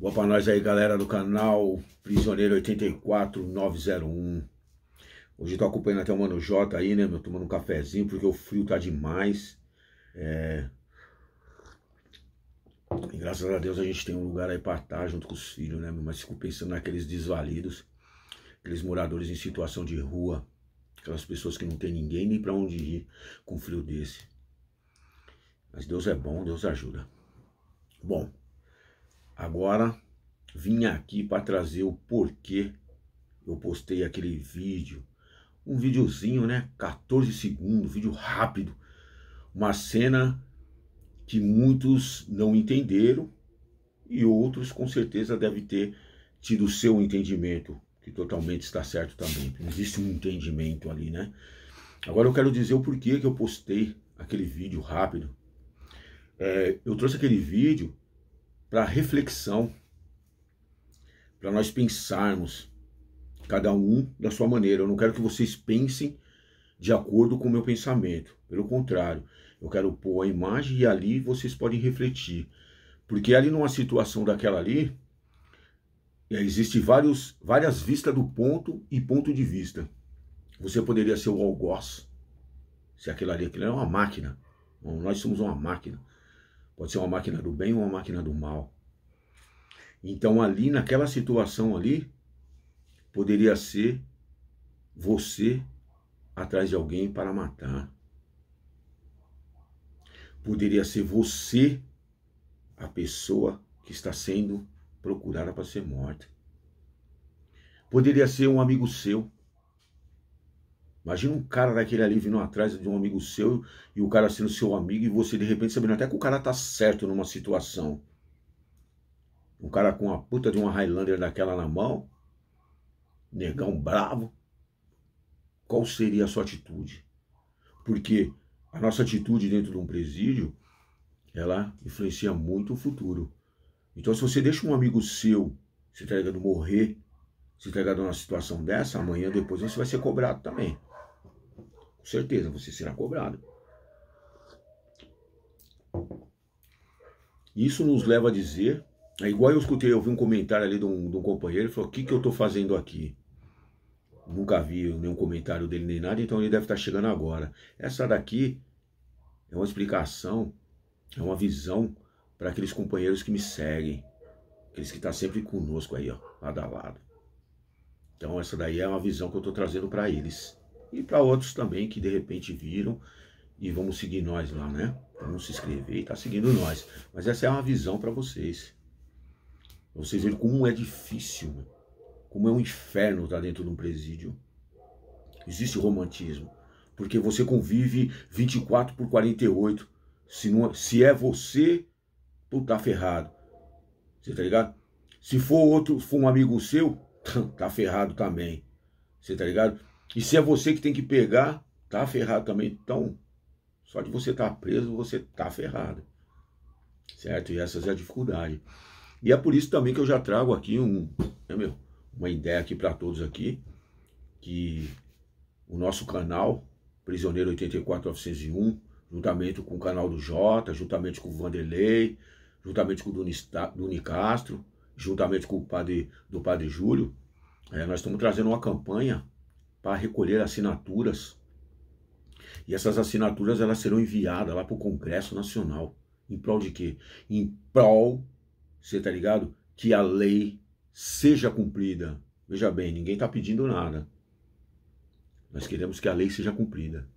Boa pra nós aí, galera do canal Prisioneiro 84901. Hoje tô acompanhando até o Mano J aí, né, meu? Tomando um cafezinho, porque o frio tá demais. É... E graças a Deus a gente tem um lugar aí pra estar tá junto com os filhos, né, meu? Mas fico pensando naqueles desvalidos, aqueles moradores em situação de rua, aquelas pessoas que não tem ninguém nem pra onde ir com frio desse. Mas Deus é bom, Deus ajuda. Bom, Agora vim aqui para trazer o porquê eu postei aquele vídeo. Um videozinho, né? 14 segundos, vídeo rápido. Uma cena que muitos não entenderam e outros com certeza devem ter tido o seu entendimento, que totalmente está certo também. Existe um entendimento ali, né? Agora eu quero dizer o porquê que eu postei aquele vídeo rápido. É, eu trouxe aquele vídeo para reflexão, para nós pensarmos, cada um da sua maneira. Eu não quero que vocês pensem de acordo com o meu pensamento. Pelo contrário, eu quero pôr a imagem e ali vocês podem refletir. Porque ali numa situação daquela ali, eh, existe vários, várias vistas do ponto e ponto de vista. Você poderia ser o algoz, se aquilo ali aquilo é uma máquina. Bom, nós somos uma máquina. Pode ser uma máquina do bem ou uma máquina do mal. Então, ali, naquela situação ali, poderia ser você atrás de alguém para matar. Poderia ser você a pessoa que está sendo procurada para ser morta. Poderia ser um amigo seu Imagina um cara daquele ali vindo atrás de um amigo seu e o cara sendo seu amigo e você de repente sabendo até que o cara tá certo numa situação. Um cara com a puta de uma Highlander daquela na mão, negão bravo. Qual seria a sua atitude? Porque a nossa atitude dentro de um presídio, ela influencia muito o futuro. Então se você deixa um amigo seu, se tá ligado, morrer, se tá ligado numa situação dessa, amanhã depois você vai ser cobrado também certeza você será cobrado. Isso nos leva a dizer, é igual eu escutei, eu vi um comentário ali de um, de um companheiro, ele falou, o que, que eu estou fazendo aqui? Nunca vi nenhum comentário dele nem nada, então ele deve estar tá chegando agora. Essa daqui é uma explicação, é uma visão para aqueles companheiros que me seguem, aqueles que estão tá sempre conosco aí, ó, lado a lado. Então essa daí é uma visão que eu estou trazendo para eles e para outros também que de repente viram e vão seguir nós lá, né? vamos se inscrever e tá seguindo nós. Mas essa é uma visão para vocês. Pra vocês verem como é difícil, como é um inferno estar tá dentro de um presídio. Existe romantismo, porque você convive 24 por 48. Se, não, se é você, tu tá ferrado. Você tá ligado? Se for outro, for um amigo seu, tá ferrado também. Você tá ligado? E se é você que tem que pegar, tá ferrado também. Então, só de você estar tá preso, você tá ferrado. Certo? E essa é a dificuldade. E é por isso também que eu já trago aqui um, né, meu, uma ideia aqui para todos aqui, que o nosso canal, Prisioneiro 84901, juntamente com o canal do Jota, juntamente com o Vanderlei, juntamente com o Duni Castro, juntamente com o padre, do Padre Júlio, é, nós estamos trazendo uma campanha para recolher assinaturas. E essas assinaturas elas serão enviadas lá para o Congresso Nacional. Em prol de quê? Em prol, você tá ligado? Que a lei seja cumprida. Veja bem, ninguém está pedindo nada. Nós queremos que a lei seja cumprida.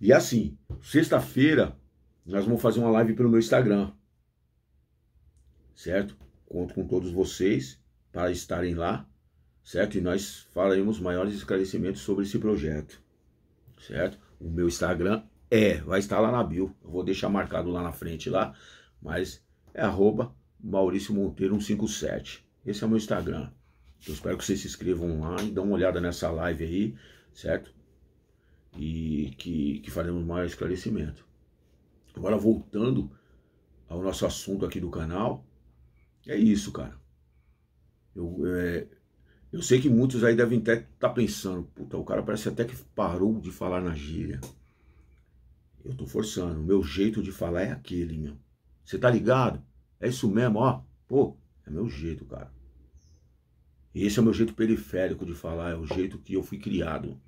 E assim, sexta-feira, nós vamos fazer uma live pelo meu Instagram. Certo? Conto com todos vocês para estarem lá certo? E nós faremos maiores esclarecimentos sobre esse projeto, certo? O meu Instagram é, vai estar lá na bio, eu vou deixar marcado lá na frente lá, mas é arroba Maurício Monteiro 157. Esse é o meu Instagram. Eu espero que vocês se inscrevam lá e dão uma olhada nessa live aí, certo? E que, que faremos mais esclarecimento. Agora voltando ao nosso assunto aqui do canal, é isso, cara. Eu, é, eu sei que muitos aí devem até estar tá pensando, puta, o cara parece até que parou de falar na gíria. Eu tô forçando, o meu jeito de falar é aquele, meu. Você tá ligado? É isso mesmo, ó. Pô, é meu jeito, cara. E esse é o meu jeito periférico de falar, é o jeito que eu fui criado.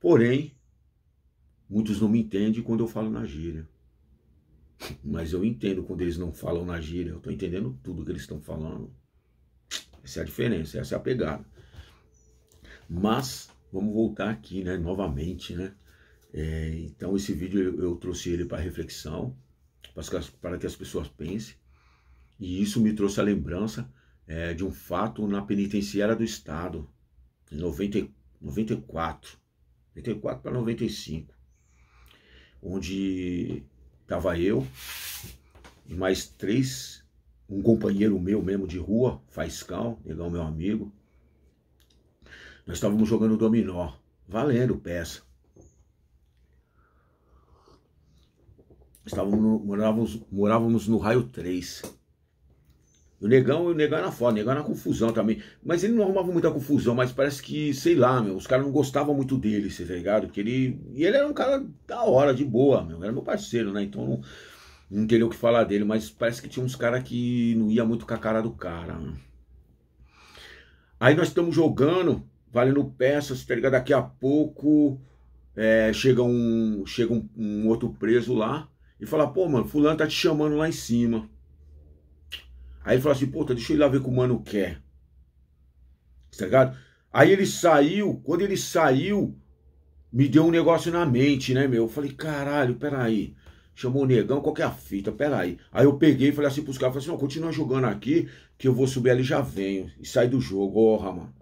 Porém, muitos não me entendem quando eu falo na gíria. Mas eu entendo quando eles não falam na gíria. Eu tô entendendo tudo que eles estão falando. Essa é a diferença, essa é a pegada. Mas, vamos voltar aqui, né, novamente, né? É, então, esse vídeo eu, eu trouxe ele para reflexão, para que as pessoas pensem. E isso me trouxe a lembrança é, de um fato na penitenciária do Estado, em 90, 94, 94 para 95, onde estava eu e mais três um companheiro meu mesmo de rua, Faiscal, legal meu amigo. Nós estávamos jogando dominó, valendo peça. Estávamos no, morávamos, morávamos no raio 3. O negão, o negão era foda, o negão era confusão também. Mas ele não arrumava muita confusão, mas parece que, sei lá, meu, os caras não gostavam muito dele, você tá ligado? Porque ele. E ele era um cara da hora, de boa, meu. Era meu parceiro, né? Então não não teria o que falar dele, mas parece que tinha uns caras que não ia muito com a cara do cara. Mano. Né? Aí nós estamos jogando, valendo peças, tá ligado? Daqui a pouco é, chega, um, chega um, um outro preso lá e fala, pô, mano, fulano tá te chamando lá em cima. Aí ele fala assim, puta, tá, deixa eu ir lá ver o que o mano quer. Tá ligado? Aí ele saiu, quando ele saiu, me deu um negócio na mente, né, meu? Eu falei, caralho, peraí. Chamou o negão, qual que é a fita? Pera aí. Aí eu peguei e falei assim pros caras, falei assim, não, continua jogando aqui, que eu vou subir ali e já venho. E sai do jogo, porra, mano.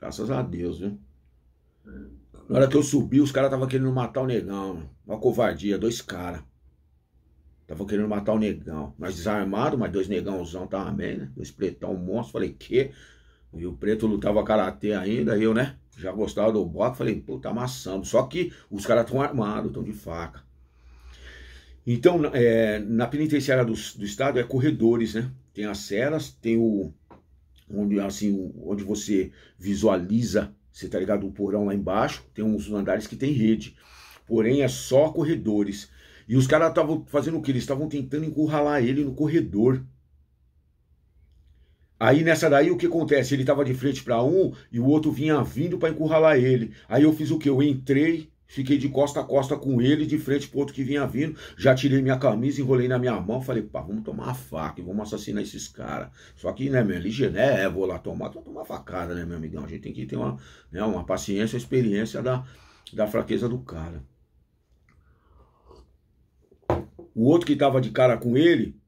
Graças a Deus, viu? Na hora que eu subi, os caras estavam querendo matar o negão, mano. Uma covardia, dois caras. Estavam querendo matar o negão. mas desarmado mas dois negãozão também, né? Dois pretão monstro. Falei, que? E o preto lutava karatê ainda, eu, né? Já gostava do boxe. Falei, puta, amassando. Só que os caras estão armados, estão de faca. Então, é, na penitenciária do, do, estado é corredores, né? Tem as celas, tem o. Onde, assim, onde você visualiza, você tá ligado? O porão lá embaixo, tem uns andares que tem rede. Porém, é só corredores. E os caras estavam fazendo o que? Eles estavam tentando encurralar ele no corredor. Aí nessa daí o que acontece? Ele tava de frente para um e o outro vinha vindo para encurralar ele. Aí eu fiz o que? Eu entrei Fiquei de costa a costa com ele, de frente pro outro que vinha vindo. Já tirei minha camisa, enrolei na minha mão. Falei, pá, vamos tomar uma faca e vamos assassinar esses caras. Só que, né, minha ligeira, né, é, vou lá tomar, vou então, tomar facada, né, meu amigão? A gente tem que ter uma, né, uma paciência, uma experiência da, da fraqueza do cara. O outro que tava de cara com ele,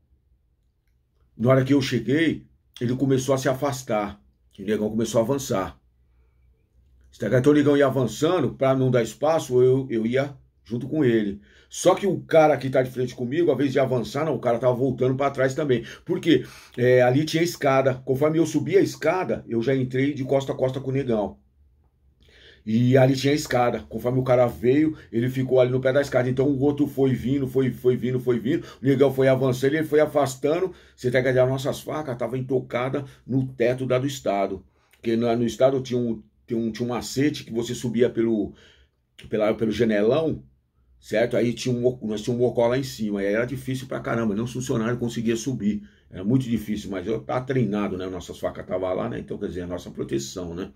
na hora que eu cheguei, ele começou a se afastar. O negão começou a avançar. Se o negão ia avançando, para não dar espaço, eu, eu ia junto com ele. Só que o cara que está de frente comigo, a vez de avançar, não, o cara tava voltando para trás também. Porque é, ali tinha escada. Conforme eu subi a escada, eu já entrei de costa a costa com o negão. E ali tinha escada. Conforme o cara veio, ele ficou ali no pé da escada. Então o outro foi vindo, foi, foi vindo, foi vindo. O negão foi avançando, ele foi afastando. Você tem que olhar nossas facas, tava intocada no teto da do Estado. Porque no, no Estado tinha um tinha um, tinha um macete que você subia pelo, pela, pelo janelão, certo? Aí tinha um, nós tínhamos um mocó lá em cima. Aí era difícil pra caramba, não funcionário conseguia subir. Era muito difícil, mas eu tá treinado, né? Nossas facas estavam lá, né? Então, quer dizer, a nossa proteção, né?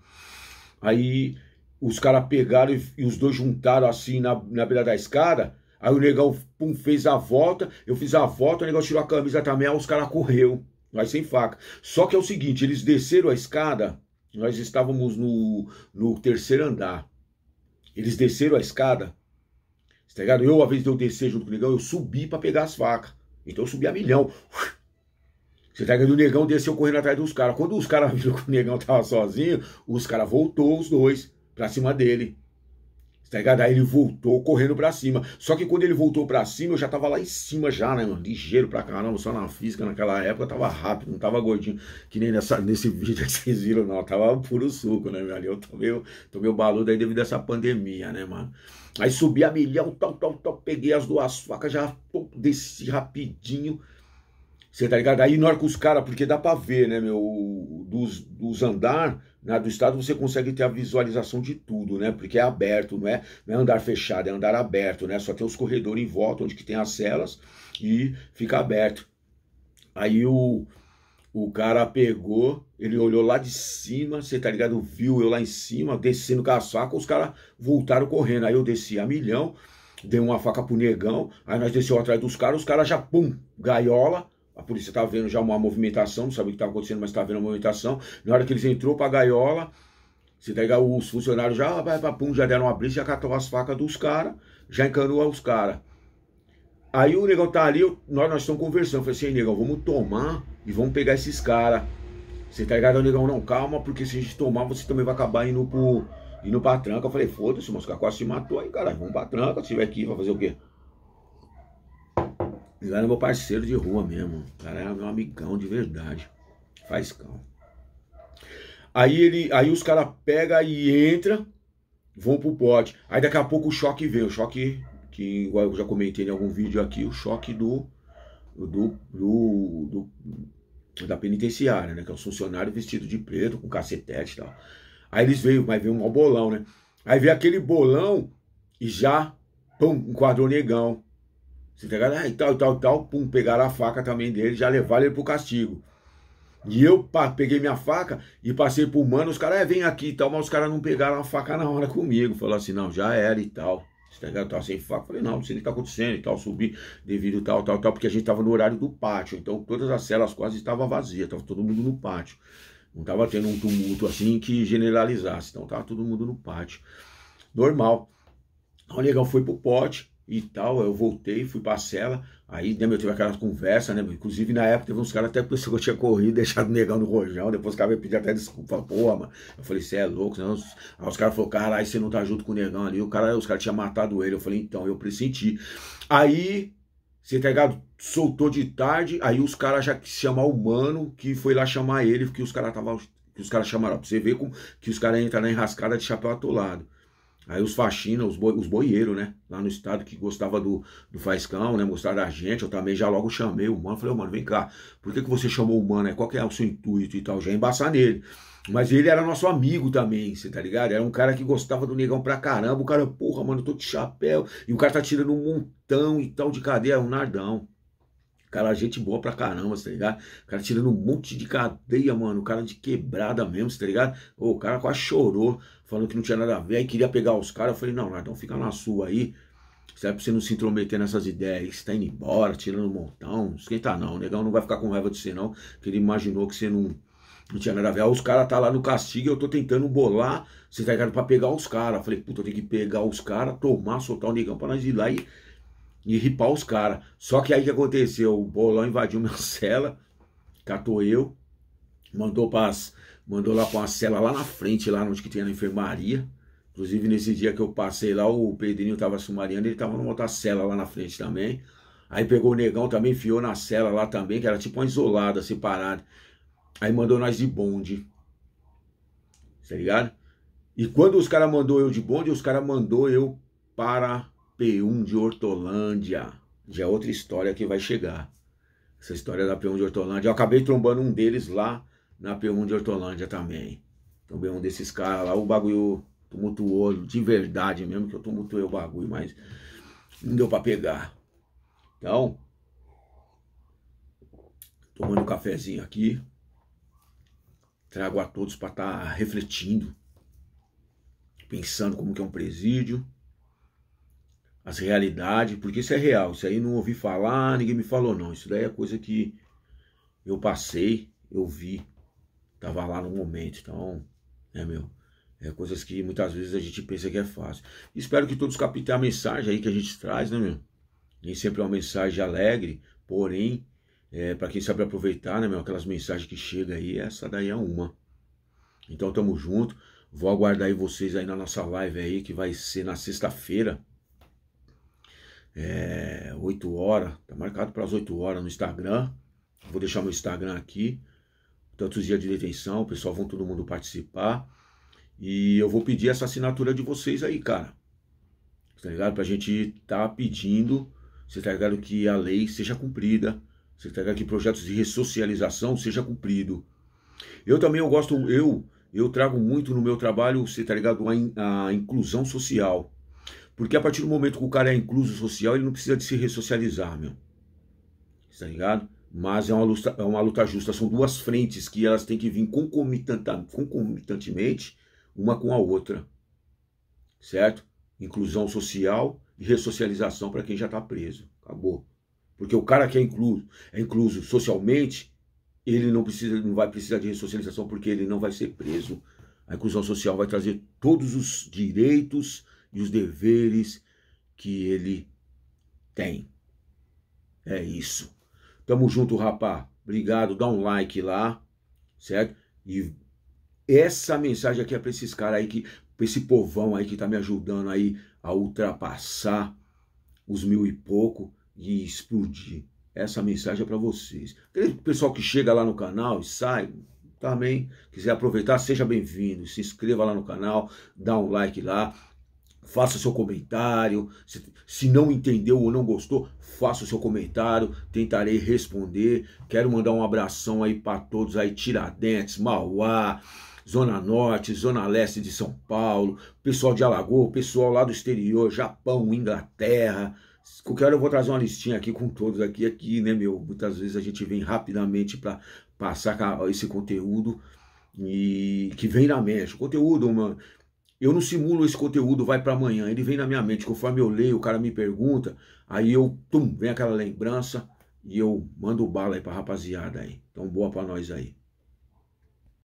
Aí os caras pegaram e, e, os dois juntaram assim na, na beira da escada. Aí o negão pum, fez a volta, eu fiz a volta, o negão tirou a camisa também, aí os caras correu, mas sem faca. Só que é o seguinte, eles desceram a escada nós estávamos no, no terceiro andar. Eles desceram a escada. Tá ligado? Eu, a vez de eu descer junto com o negão, eu subi para pegar as facas. Então eu subi a milhão. Você tá ligado? O negão desceu correndo atrás dos caras. Quando os caras viram que o negão tava sozinho, os caras voltou os dois pra cima dele. Tá ligado? Aí ele voltou correndo pra cima. Só que quando ele voltou pra cima, eu já tava lá em cima já, né, mano? Ligeiro pra caramba, só na física naquela época, tava rápido, não tava gordinho. Que nem nessa, nesse vídeo que vocês viram, não. Eu tava puro suco, né, ali Eu tomei, eu tomei o baludo aí devido a essa pandemia, né, mano? Aí subi a milhão, tal, tal, tal, peguei as duas facas, já desci rapidinho. Você tá ligado? Aí norca os caras, porque dá pra ver, né, meu? Dos, dos andar, né, do estado, você consegue ter a visualização de tudo, né? Porque é aberto, não é, não é andar fechado, é andar aberto, né? Só tem os corredores em volta, onde que tem as celas, e fica aberto. Aí o, o cara pegou, ele olhou lá de cima, você tá ligado? Viu eu lá em cima, descendo com a faca, os caras voltaram correndo. Aí eu desci a milhão, dei uma faca pro negão, aí nós desceu atrás dos caras, os caras já, pum, gaiola a polícia estava tá vendo já uma movimentação, não sabia o que estava tá acontecendo, mas estava tá vendo a movimentação. Na hora que eles entrou para a gaiola, se pegar os funcionários já, pum, já deram uma brisa, já catou as facas dos caras, já encanou os caras. Aí o negão tá ali, eu, nós, nós estamos conversando. Eu falei assim, negão, vamos tomar e vamos pegar esses caras. Você tá ligado, negão? Não, calma, porque se a gente tomar, você também vai acabar indo pro. indo pra tranca. Eu falei, foda-se, moço, quase se matou aí, caralho. Vamos pra tranca, se tiver aqui, vai fazer o quê? O cara é meu parceiro de rua mesmo. O cara é meu amigão de verdade. Faz cão. Aí ele, aí os caras pega e entra, vão pro pote. Aí daqui a pouco o choque vem, o choque que igual eu já comentei em algum vídeo aqui, o choque do do, do, do da penitenciária, né, que é um funcionário vestido de preto com cacetete e tal. Aí eles veio, mas veio um bolão, né? Aí veio aquele bolão e já pum, quadro negão. Se pegaram, tá ah, e tal, e tal, e tal, pum, pegaram a faca também dele, já levaram ele pro castigo. E eu pá, peguei minha faca e passei pro mano, os caras, é, vem aqui e tal, mas os caras não pegaram a faca na hora comigo. Falaram assim, não, já era e tal. Tá ligado? Tava sem faca. Falei, não, não sei o que tá acontecendo e tal. Subi devido tal, tal, tal, porque a gente tava no horário do pátio. Então todas as celas quase estavam vazias, tava todo mundo no pátio. Não tava tendo um tumulto assim que generalizasse. Então tava todo mundo no pátio. Normal. o negão foi pro pote, e tal. Eu voltei, fui pra cela. Aí, lembra, né, eu tive aquela conversa, né? Inclusive, na época, teve uns caras até pensou que eu tinha corrido, deixado negão no rojão. Depois os caras me pediram até desculpa, porra, mano. Eu falei, você é louco. Não. Aí os caras falaram, caralho, você não tá junto com o negão ali. O cara, os caras tinham matado ele. Eu falei, então, eu pressenti. Aí, você tá ligado? Soltou de tarde. Aí os caras já chamaram o mano, que foi lá chamar ele, porque os caras tava. Que os caras chamaram, pra você ver como que os caras entraram na enrascada de chapéu atolado. Aí os faxina, os, boi, os boieiros, né? Lá no estado que gostava do, do Faiscão, né? Mostraram a gente. Eu também já logo chamei o mano. Falei, oh, mano, vem cá. Por que, que você chamou o mano? Né? Qual que é o seu intuito e tal? Já embaçar nele. Mas ele era nosso amigo também, você tá ligado? Era um cara que gostava do negão pra caramba. O cara, porra, mano, eu tô de chapéu. E o cara tá tirando um montão e tal de cadeia. É um nardão. Cara, gente boa pra caramba, tá ligado? O cara tirando um monte de cadeia, mano. O cara de quebrada mesmo, tá ligado? Ô, o cara quase chorou, falando que não tinha nada a ver. Aí queria pegar os caras. Eu falei, não, então fica na sua aí. Serve pra você não se intrometer nessas ideias. Você tá indo embora, tirando um montão. Esquenta tá não, o negão não vai ficar com raiva de você, não. Que ele imaginou que você não. Não tinha nada a ver. os caras tá lá no castigo, eu tô tentando bolar, você tá ligado? Pra pegar os caras. Falei, puta, eu tenho que pegar os caras, tomar, soltar o negão pra nós ir lá e e ripar os caras. Só que aí que aconteceu? O Bolão invadiu minha cela, catou eu, mandou pras, mandou lá pra uma cela lá na frente, lá onde que tinha a enfermaria. Inclusive, nesse dia que eu passei lá, o Pedrinho tava sumariando, ele tava numa outra cela lá na frente também. Aí pegou o negão também, enfiou na cela lá também, que era tipo uma isolada, separada. Aí mandou nós de bonde. Tá ligado? E quando os caras mandou eu de bonde, os caras mandou eu para P1 de Hortolândia. Já é outra história que vai chegar. Essa história da P1 de Hortolândia. Eu acabei trombando um deles lá na P1 de Hortolândia também. Também um desses caras lá, o bagulho tumultuou de verdade mesmo, que eu tumultuei o bagulho, mas não deu para pegar. Então, tomando um cafezinho aqui, trago a todos para estar tá refletindo, pensando como que é um presídio, as realidades, porque isso é real, isso aí não ouvi falar, ninguém me falou não, isso daí é coisa que eu passei, eu vi, tava lá no momento, então, né, meu, é coisas que muitas vezes a gente pensa que é fácil. Espero que todos captem a mensagem aí que a gente traz, né, meu? Nem sempre é uma mensagem alegre, porém, é, para quem sabe aproveitar, né, meu, aquelas mensagens que chegam aí, essa daí é uma. Então, tamo junto. Vou aguardar aí vocês aí na nossa live aí, que vai ser na sexta-feira é, 8 horas, tá marcado para as 8 horas no Instagram. Vou deixar meu Instagram aqui. Tantos dias de detenção, o pessoal vão todo mundo participar. E eu vou pedir essa assinatura de vocês aí, cara. Tá ligado? Pra gente tá pedindo, você tá ligado? Que a lei seja cumprida. Você tá ligado? Que projetos de ressocialização seja cumprido. Eu também eu gosto, eu eu trago muito no meu trabalho, você tá ligado? A, in, a inclusão social. Porque a partir do momento que o cara é incluso social, ele não precisa de se ressocializar, meu. Tá ligado? Mas é uma luta, é uma luta justa. São duas frentes que elas têm que vir concomitantemente uma com a outra. Certo? Inclusão social e ressocialização para quem já está preso. Acabou. Porque o cara que é incluso, é incluso socialmente, ele não precisa, não vai precisar de ressocialização porque ele não vai ser preso. A inclusão social vai trazer todos os direitos, e os deveres que ele tem. É isso. Tamo junto, rapá. Obrigado, dá um like lá, certo? E essa mensagem aqui é para esses caras aí que para esse povão aí que tá me ajudando aí a ultrapassar os mil e pouco e explodir. Essa mensagem é para vocês. Aquele pessoal que chega lá no canal e sai, também quiser aproveitar, seja bem-vindo. Se inscreva lá no canal, dá um like lá faça seu comentário. Se, se, não entendeu ou não gostou, faça o seu comentário, tentarei responder. Quero mandar um abração aí para todos aí, Tiradentes, Mauá, Zona Norte, Zona Leste de São Paulo, pessoal de Alagoas, pessoal lá do exterior, Japão, Inglaterra. Qualquer hora eu vou trazer uma listinha aqui com todos aqui, aqui, né, meu? Muitas vezes a gente vem rapidamente para passar esse conteúdo e que vem na mente. O conteúdo, mano, eu não simulo esse conteúdo, vai para amanhã. Ele vem na minha mente, conforme eu leio, o cara me pergunta, aí eu, tum, vem aquela lembrança e eu mando bala aí pra rapaziada aí. Então boa pra nós aí.